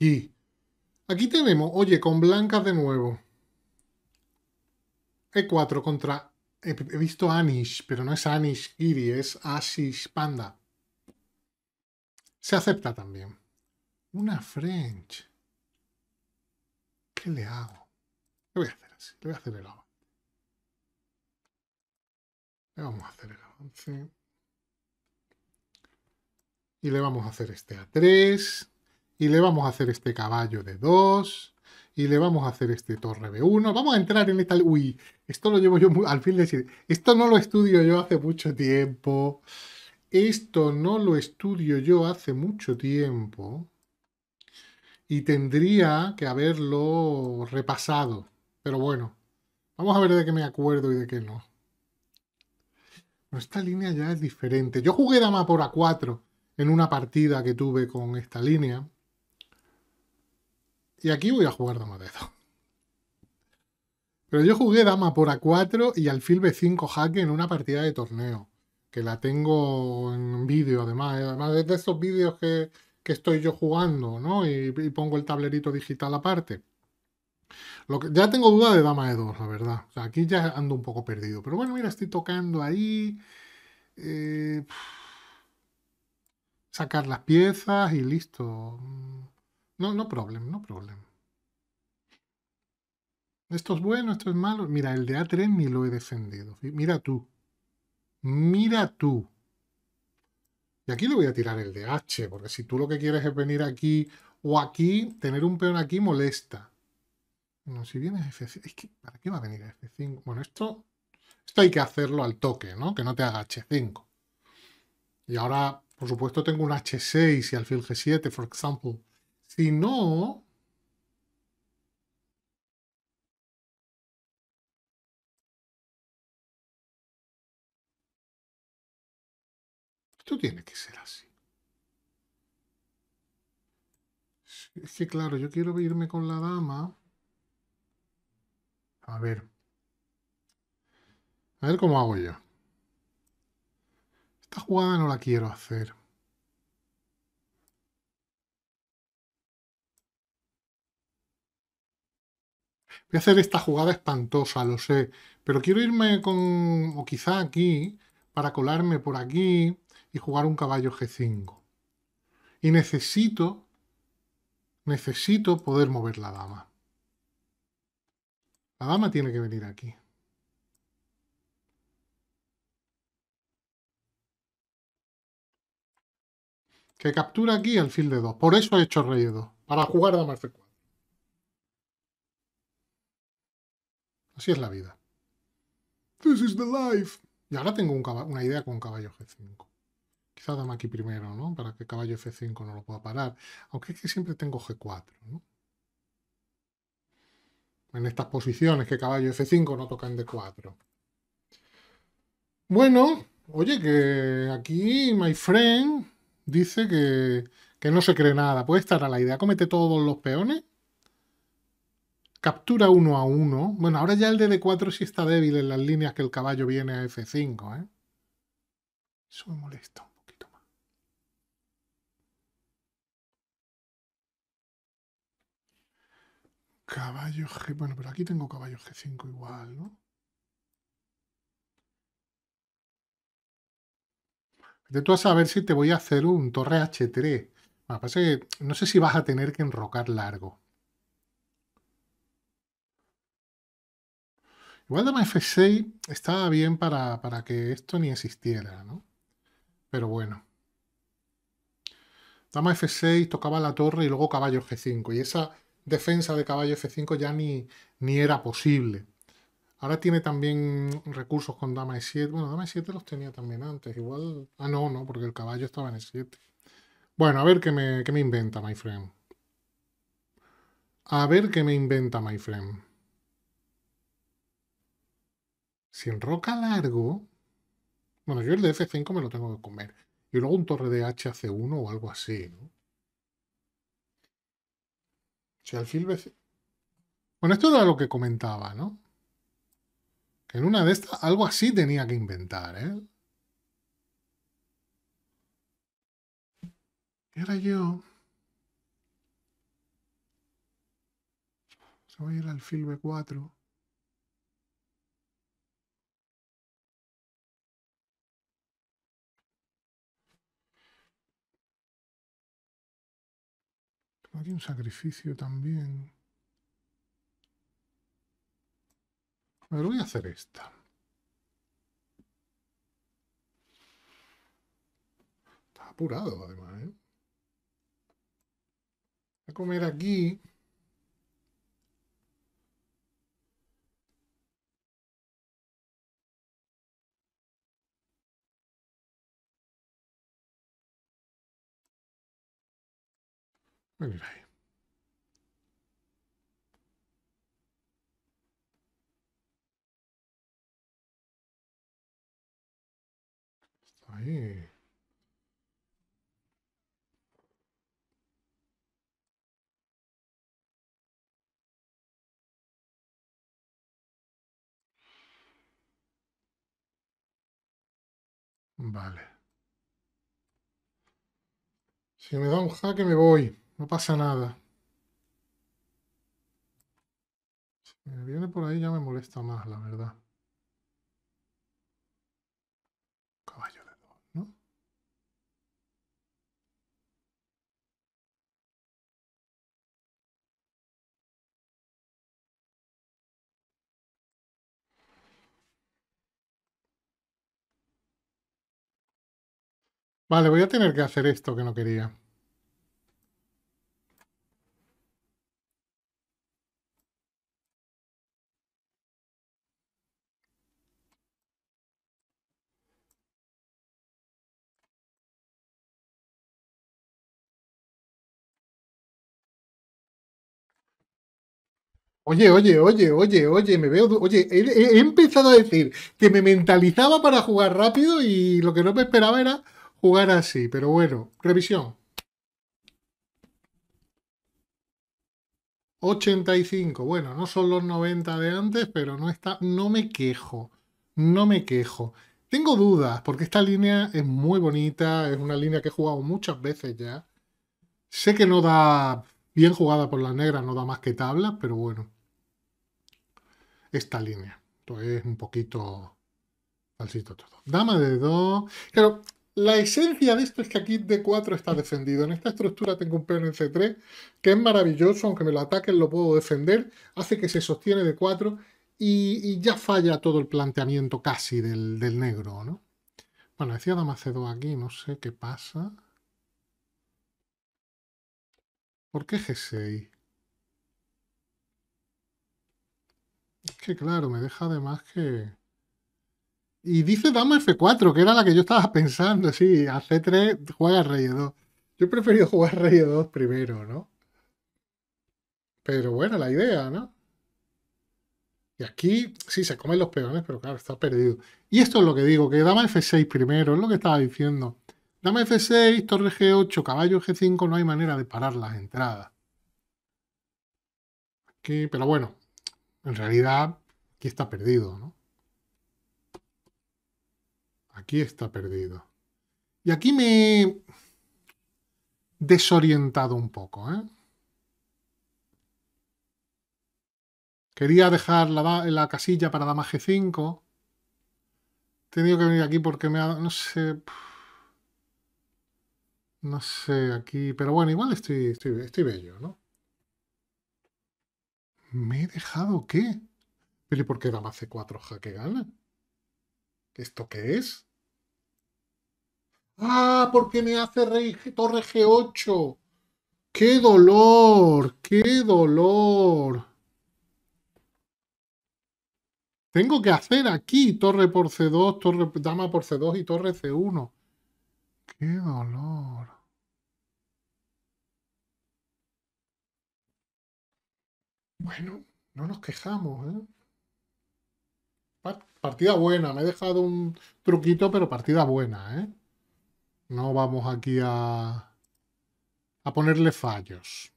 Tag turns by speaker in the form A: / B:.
A: Y Aquí tenemos, oye, con blancas de nuevo. E4 contra... He, visto Anish, pero no es Anish Giri, es Asish Panda. Se acepta también. Una French. ¿Qué le hago? Le voy a hacer así, le voy a hacer el avance. Le vamos a hacer el avance. Y le vamos a hacer este a 3 y le vamos a hacer este caballo de 2 y le vamos a hacer este torre de 1 Vamos a entrar en esta... Uy, esto lo llevo yo al fin decir, esto no lo estudio yo hace mucho tiempo. Esto no lo estudio yo hace mucho tiempo. Y tendría que haberlo repasado. Pero bueno, vamos a ver de qué me acuerdo y de qué no. Esta línea ya es diferente. Yo jugué dama por A4 en una partida que tuve con esta línea. Y aquí voy a jugar dama de 2. Pero yo jugué dama por A4 y alfil B5 jaque en una partida de torneo. Que la tengo en vídeo, además. Además, es de esos vídeos que, estoy yo jugando, ¿no? Y, pongo el tablerito digital aparte. Lo que, ya tengo duda de dama de 2, la verdad. aquí ya ando un poco perdido. Pero bueno, mira, estoy tocando ahí. Eh, sacar las piezas y listo. No, no problem, no problem. Esto es bueno, esto es malo. Mira, el de A3 ni lo he defendido. Mira tú. Mira tú. Y aquí le voy a tirar el de H, porque si tú lo que quieres es venir aquí o aquí, tener un peón aquí molesta. No, si vienes F5... ¿para qué va a venir F5? Bueno, esto... Esto hay que hacerlo al toque, ¿no? Que no te haga H5. Y ahora, por supuesto, tengo un H6 y alfil G7, por ejemplo. Si no, esto tiene que ser así. Es que claro, yo quiero irme con la dama. A ver. A ver cómo hago yo. Esta jugada no la quiero hacer. Voy a hacer esta jugada espantosa, lo sé, pero quiero irme con, o quizá aquí, para colarme por aquí y jugar un caballo G5. Y necesito, necesito poder mover la dama. La dama tiene que venir aquí. Que captura aquí alfil de 2. Por eso he hecho rey de 2. Para jugar dama F4. Así es la vida. This is the life. Y ahora tengo una idea con caballo G5. Quizá dame aquí primero, ¿no? Para que caballo F5 no lo pueda parar. Aunque es que siempre tengo G4, ¿no? En estas posiciones que caballo F5 no toca en D4. Bueno, oye, que aquí my friend dice que, que no se cree nada. ¿Puede estar a la idea? ¿Comete todos los peones? captura uno a uno. Bueno, ahora ya el DD4 sí está débil en las líneas que el caballo viene a F5, ¿eh? Eso me molesta un poquito más. Caballo G... Bueno, pero aquí tengo caballo G5 igual, ¿no? De tú a saber si te voy a hacer un torre H3. que no sé si vas a tener que enrocar largo. Igual dama F6 estaba bien para, que esto ni existiera, ¿no? Pero bueno. Dama F6 tocaba la torre y luego caballo G5. Y esa defensa de caballo F5 ya ni, ni era posible. Ahora tiene también recursos con dama E7. Bueno, dama E7 los tenía también antes. Igual... Ah, no, no, porque el caballo estaba en E7. Bueno, a ver qué me, qué me inventa, my friend. A ver qué me inventa, my friend. Si roca largo. Bueno, yo el de F5 me lo tengo que comer. Y luego un torre de HC1 o algo así, ¿no? Si alfil b Bueno, esto era lo que comentaba, ¿no? Que en una de estas algo así tenía que inventar, ¿eh? ¿Qué Era yo. Se va a ir al fil B4. Aquí un sacrificio también. Pero voy a hacer esta. Está apurado, además, ¿eh? A comer aquí. ahí. Vale. Si me da un jaque me voy. No pasa nada. Si viene por ahí ya me molesta más, la verdad. Caballo de dos, ¿no? Vale, voy a tener que hacer esto que no quería. Oye, oye, oye, oye, oye, me veo. Oye, he, empezado a decir que me mentalizaba para jugar rápido y lo que no me esperaba era jugar así. Pero bueno, revisión. 85. Bueno, no son los 90 de antes, pero no está. No me quejo. No me quejo. Tengo dudas, porque esta línea es muy bonita. Es una línea que he jugado muchas veces ya. Sé que no da Bien jugada por la negra, no da más que tabla, pero bueno. Esta línea. Entonces es un poquito falsito todo. Dama de 2. pero la esencia de esto es que aquí D4 está defendido. En esta estructura tengo un peón en C3, que es maravilloso, aunque me lo ataquen lo puedo defender. Hace que se sostiene D4 y, ya falla todo el planteamiento casi del, del negro, ¿no? Bueno, decía dama C2 aquí, no sé qué pasa. ¿Por qué G6? Es que claro, me deja además que... Y dice dama F4, que era la que yo estaba pensando, sí, a C3 juega rey 2. Yo he preferido jugar rey 2 primero, ¿no? Pero bueno, la idea, ¿no? Y aquí sí se comen los peones, pero claro, está perdido. Y esto es lo que digo, que dama F6 primero, es lo que estaba diciendo. Dama F6, torre G8, caballo G5, no hay manera de parar las entradas. pero bueno, en realidad aquí está perdido, ¿no? Aquí está perdido. Y aquí me he desorientado un poco, ¿eh? Quería dejar la, casilla para dama G5. He tenido que venir aquí porque me ha... No sé... No sé, aquí. Pero bueno, igual estoy, estoy, bello, ¿no? ¿Me he dejado qué? ¿Pero y por qué dama C4 jaque gana? ¿Esto qué es? ¡Ah! Porque me hace rey, torre G8. ¡Qué dolor! ¡Qué dolor! Tengo que hacer aquí torre por C2, torre, dama por C2 y torre C1. ¡Qué dolor! Bueno, no nos quejamos, ¿eh? Partida buena, me he dejado un truquito, pero partida buena, ¿eh? No vamos aquí a, a ponerle fallos.